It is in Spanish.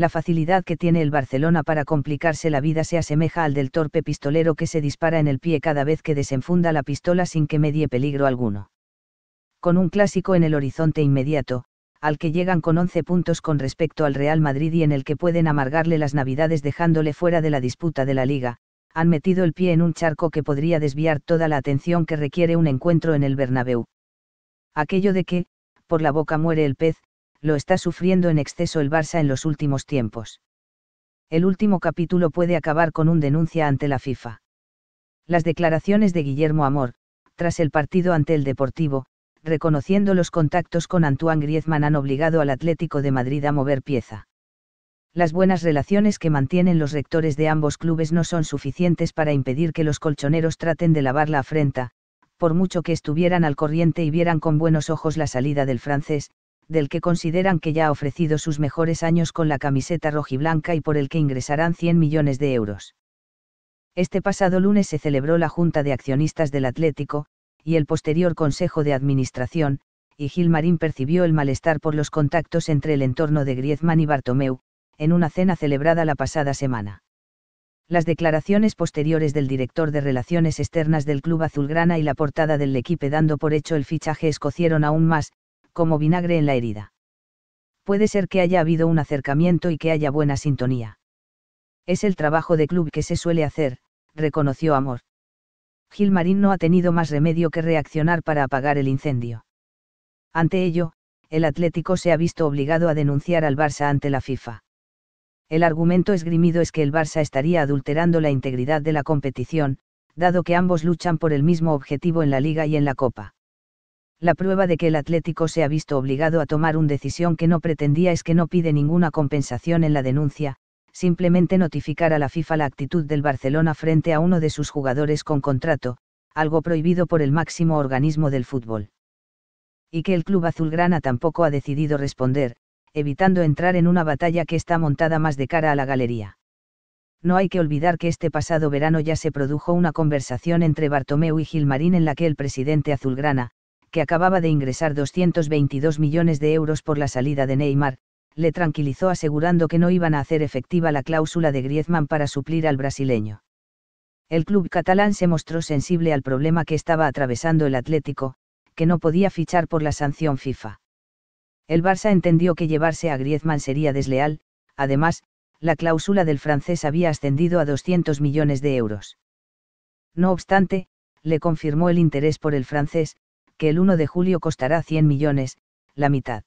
la facilidad que tiene el Barcelona para complicarse la vida se asemeja al del torpe pistolero que se dispara en el pie cada vez que desenfunda la pistola sin que medie peligro alguno. Con un clásico en el horizonte inmediato, al que llegan con 11 puntos con respecto al Real Madrid y en el que pueden amargarle las navidades dejándole fuera de la disputa de la liga, han metido el pie en un charco que podría desviar toda la atención que requiere un encuentro en el Bernabéu. Aquello de que, por la boca muere el pez, lo está sufriendo en exceso el Barça en los últimos tiempos. El último capítulo puede acabar con un denuncia ante la FIFA. Las declaraciones de Guillermo Amor, tras el partido ante el Deportivo, reconociendo los contactos con Antoine Griezmann han obligado al Atlético de Madrid a mover pieza. Las buenas relaciones que mantienen los rectores de ambos clubes no son suficientes para impedir que los colchoneros traten de lavar la afrenta, por mucho que estuvieran al corriente y vieran con buenos ojos la salida del francés, del que consideran que ya ha ofrecido sus mejores años con la camiseta rojiblanca y por el que ingresarán 100 millones de euros. Este pasado lunes se celebró la Junta de Accionistas del Atlético, y el posterior Consejo de Administración, y Gilmarín percibió el malestar por los contactos entre el entorno de Griezmann y Bartomeu, en una cena celebrada la pasada semana. Las declaraciones posteriores del director de Relaciones Externas del Club Azulgrana y la portada del equipo dando por hecho el fichaje escocieron aún más, como vinagre en la herida. Puede ser que haya habido un acercamiento y que haya buena sintonía. Es el trabajo de club que se suele hacer, reconoció Amor. Gilmarín no ha tenido más remedio que reaccionar para apagar el incendio. Ante ello, el Atlético se ha visto obligado a denunciar al Barça ante la FIFA. El argumento esgrimido es que el Barça estaría adulterando la integridad de la competición, dado que ambos luchan por el mismo objetivo en la liga y en la Copa la prueba de que el Atlético se ha visto obligado a tomar una decisión que no pretendía es que no pide ninguna compensación en la denuncia, simplemente notificar a la FIFA la actitud del Barcelona frente a uno de sus jugadores con contrato, algo prohibido por el máximo organismo del fútbol. Y que el club azulgrana tampoco ha decidido responder, evitando entrar en una batalla que está montada más de cara a la galería. No hay que olvidar que este pasado verano ya se produjo una conversación entre Bartomeu y Gilmarín en la que el presidente azulgrana, que acababa de ingresar 222 millones de euros por la salida de Neymar, le tranquilizó asegurando que no iban a hacer efectiva la cláusula de Griezmann para suplir al brasileño. El club catalán se mostró sensible al problema que estaba atravesando el Atlético, que no podía fichar por la sanción FIFA. El Barça entendió que llevarse a Griezmann sería desleal, además, la cláusula del francés había ascendido a 200 millones de euros. No obstante, le confirmó el interés por el francés, que el 1 de julio costará 100 millones, la mitad.